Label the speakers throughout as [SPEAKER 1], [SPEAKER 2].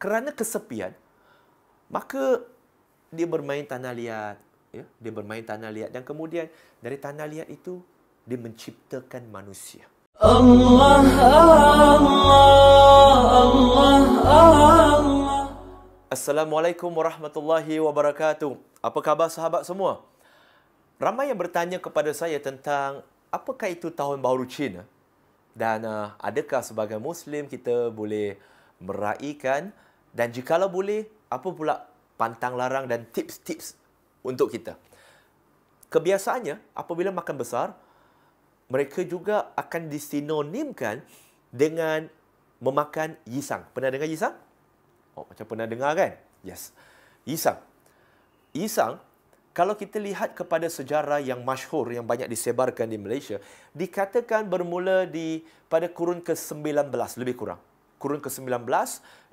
[SPEAKER 1] kerana kesepian maka dia bermain tanah liat ya dia bermain tanah liat dan kemudian dari tanah liat itu dia menciptakan manusia Allah Allah Allah Allah Assalamualaikum warahmatullahi wabarakatuh. Apa khabar sahabat semua? Ramai yang bertanya kepada saya tentang apakah itu tahun baru Cina dan uh, adakah sebagai muslim kita boleh meraihkan? Dan jikalau boleh, apa pula pantang larang dan tips-tips untuk kita? Kebiasaannya, apabila makan besar, mereka juga akan disinonimkan dengan memakan yisang. Pernah dengar yisang? Oh, macam pernah dengar kan? Yes. Yisang. Yisang, kalau kita lihat kepada sejarah yang masyhur yang banyak disebarkan di Malaysia, dikatakan bermula di pada kurun ke-19 lebih kurang. Kurun ke-19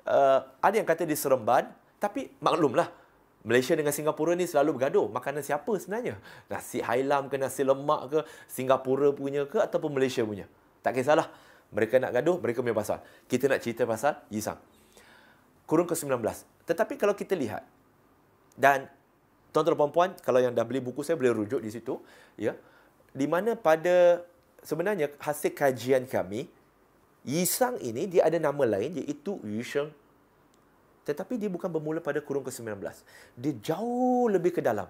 [SPEAKER 1] uh, ada yang kata di Seremban, tapi maklumlah Malaysia dengan Singapura ni selalu bergaduh makanan siapa sebenarnya? Nasi hailam ke nasi lemak ke Singapura punya ke ataupun Malaysia punya? Tak kisahlah. Mereka nak gaduh, mereka punya pasal. Kita nak cerita pasal Yisang. Kurun ke-19. Tetapi kalau kita lihat dan tuan-tuan dan puan-puan, kalau yang dah beli buku saya boleh rujuk di situ, ya. Di mana pada sebenarnya hasil kajian kami, Yisang ini dia ada nama lain iaitu Yisheng. Tetapi dia bukan bermula pada kurung ke-19. Dia jauh lebih ke dalam.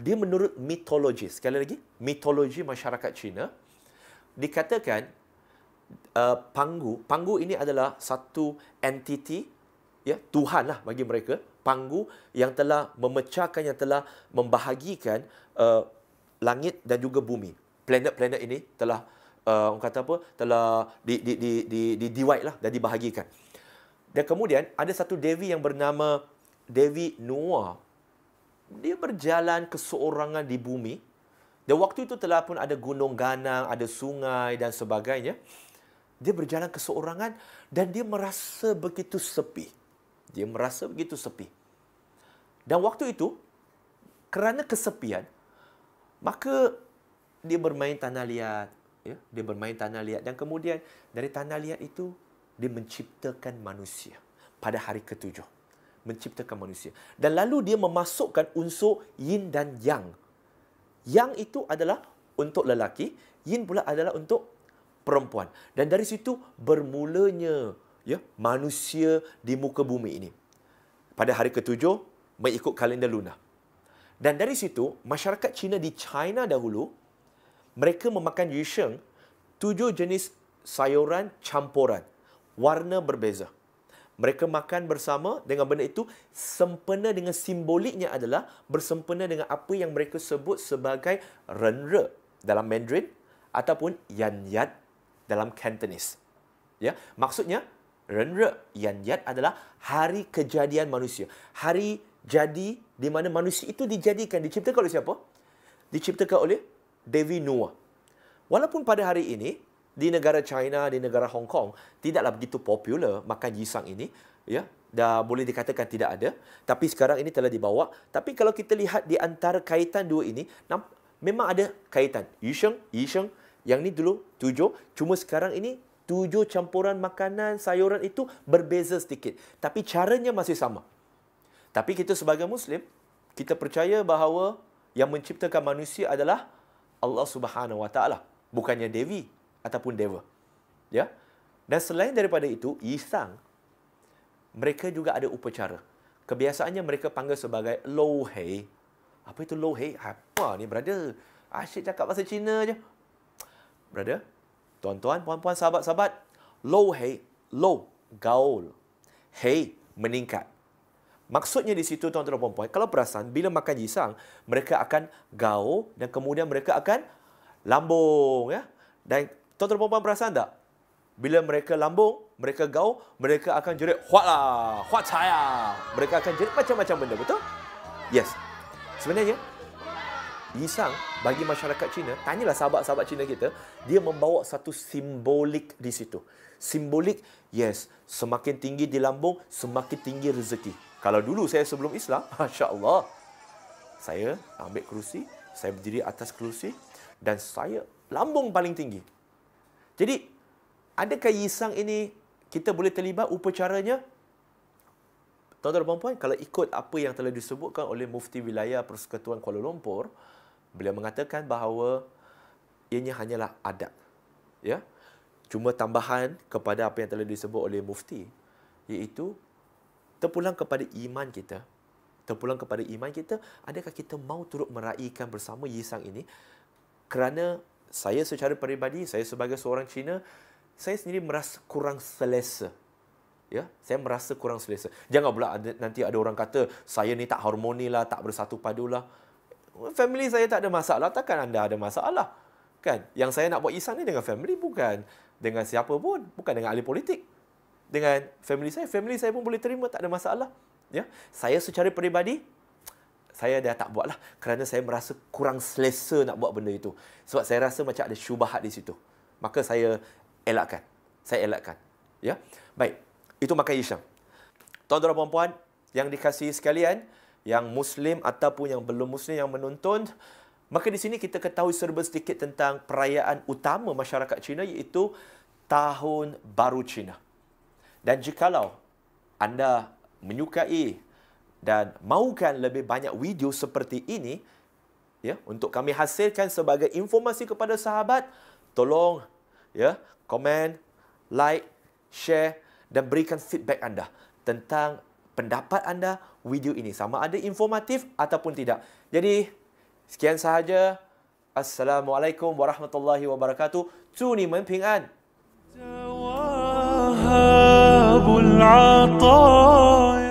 [SPEAKER 1] Dia menurut mitologi. Sekali lagi, mitologi masyarakat Cina. Dikatakan uh, panggu. Panggu ini adalah satu entiti. Ya, Tuhan lah bagi mereka. Panggu yang telah memecahkan, yang telah membahagikan uh, langit dan juga bumi. Planet-planet ini telah uh, orang kata apa telah di di di di, di divide lah dan dibahagikan. Dan kemudian ada satu dewi yang bernama Dewi Noah. Dia berjalan keseorangan di bumi. Dan waktu itu telah pun ada gunung ganang, ada sungai dan sebagainya. Dia berjalan keseorangan dan dia merasa begitu sepi. Dia merasa begitu sepi. Dan waktu itu kerana kesepian maka dia bermain tanah liat ya dia bermain tanah liat dan kemudian dari tanah liat itu dia menciptakan manusia pada hari ketujuh menciptakan manusia dan lalu dia memasukkan unsur yin dan yang yang itu adalah untuk lelaki yin pula adalah untuk perempuan dan dari situ bermulanya ya manusia di muka bumi ini pada hari ketujuh mengikut kalender lunar dan dari situ masyarakat Cina di China dahulu mereka memakan yu sheng tujuh jenis sayuran campuran warna berbeza mereka makan bersama dengan benda itu sempena dengan simboliknya adalah bersempena dengan apa yang mereka sebut sebagai renre dalam mandarin ataupun yan yat dalam cantonese ya maksudnya renre yat adalah hari kejadian manusia hari jadi di mana manusia itu dijadikan diciptakan oleh siapa diciptakan oleh Dewi Nua. Walaupun pada hari ini di negara China, di negara Hong Kong tidaklah begitu popular makan jisang ini, ya. Dah boleh dikatakan tidak ada, tapi sekarang ini telah dibawa. Tapi kalau kita lihat di antara kaitan dua ini, memang ada kaitan. Yisheng, Yisheng, yang ni dulu tujuh, cuma sekarang ini tujuh campuran makanan sayuran itu berbeza sedikit. Tapi caranya masih sama. Tapi kita sebagai Muslim, kita percaya bahawa yang menciptakan manusia adalah Allah Subhanahu Wa Taala bukannya dewi ataupun dewa ya dan selain daripada itu yisang mereka juga ada upacara kebiasaannya mereka panggil sebagai low lohei apa itu low lohei apa ni brother asyik cakap bahasa Cina aja, brother tuan-tuan puan-puan sahabat-sahabat low lohei low gaul hei meningkat Maksudnya di situ tuan-tuan dan puan-puan, kalau perasan bila makan jisang, mereka akan gao dan kemudian mereka akan lambung ya. Dan tuan-tuan dan puan-puan perasan tak? Bila mereka lambung, mereka gao mereka akan jerit huat lah, huat saya. Mereka akan jerit macam-macam benda, betul? Yes. Sebenarnya, Yisang bagi masyarakat Cina, tanyalah sahabat-sahabat Cina kita, dia membawa satu simbolik di situ. Simbolik, yes, semakin tinggi di lambung, semakin tinggi rezeki. Kalau dulu saya sebelum Islam, Masya Allah, saya ambil kerusi, saya berdiri atas kerusi dan saya lambung paling tinggi. Jadi, adakah Yisang ini kita boleh terlibat upacaranya? Tuan-tuan dan puan kalau ikut apa yang telah disebutkan oleh Mufti Wilayah Persekutuan Kuala Lumpur, beliau mengatakan bahawa ianya hanyalah adat. Ya? Cuma tambahan kepada apa yang telah disebut oleh Mufti, iaitu terpulang kepada iman kita terpulang kepada iman kita adakah kita mau turut meraihkan bersama Yi ini kerana saya secara peribadi saya sebagai seorang Cina saya sendiri merasa kurang selesa ya saya merasa kurang selesa jangan pula ada, nanti ada orang kata saya ni tak harmoni lah tak bersatu padu lah. family saya tak ada masalah takkan anda ada masalah kan yang saya nak buat isan ni dengan family bukan dengan siapa pun bukan dengan ahli politik dengan family saya. Family saya pun boleh terima, tak ada masalah. Ya, Saya secara peribadi, saya dah tak buat lah. Kerana saya merasa kurang selesa nak buat benda itu. Sebab saya rasa macam ada syubahat di situ. Maka saya elakkan. Saya elakkan. Ya, Baik, itu makan isyam. Tuan-tuan dan puan-puan yang dikasihi sekalian, yang Muslim ataupun yang belum Muslim yang menonton, maka di sini kita ketahui serba sedikit tentang perayaan utama masyarakat Cina iaitu Tahun Baru Cina. Dan jikalau anda menyukai dan mahukan lebih banyak video seperti ini ya untuk kami hasilkan sebagai informasi kepada sahabat tolong ya komen like share dan berikan feedback anda tentang pendapat anda video ini sama ada informatif ataupun tidak jadi sekian sahaja assalamualaikum warahmatullahi wabarakatuh tuni menpingan أبو العطايا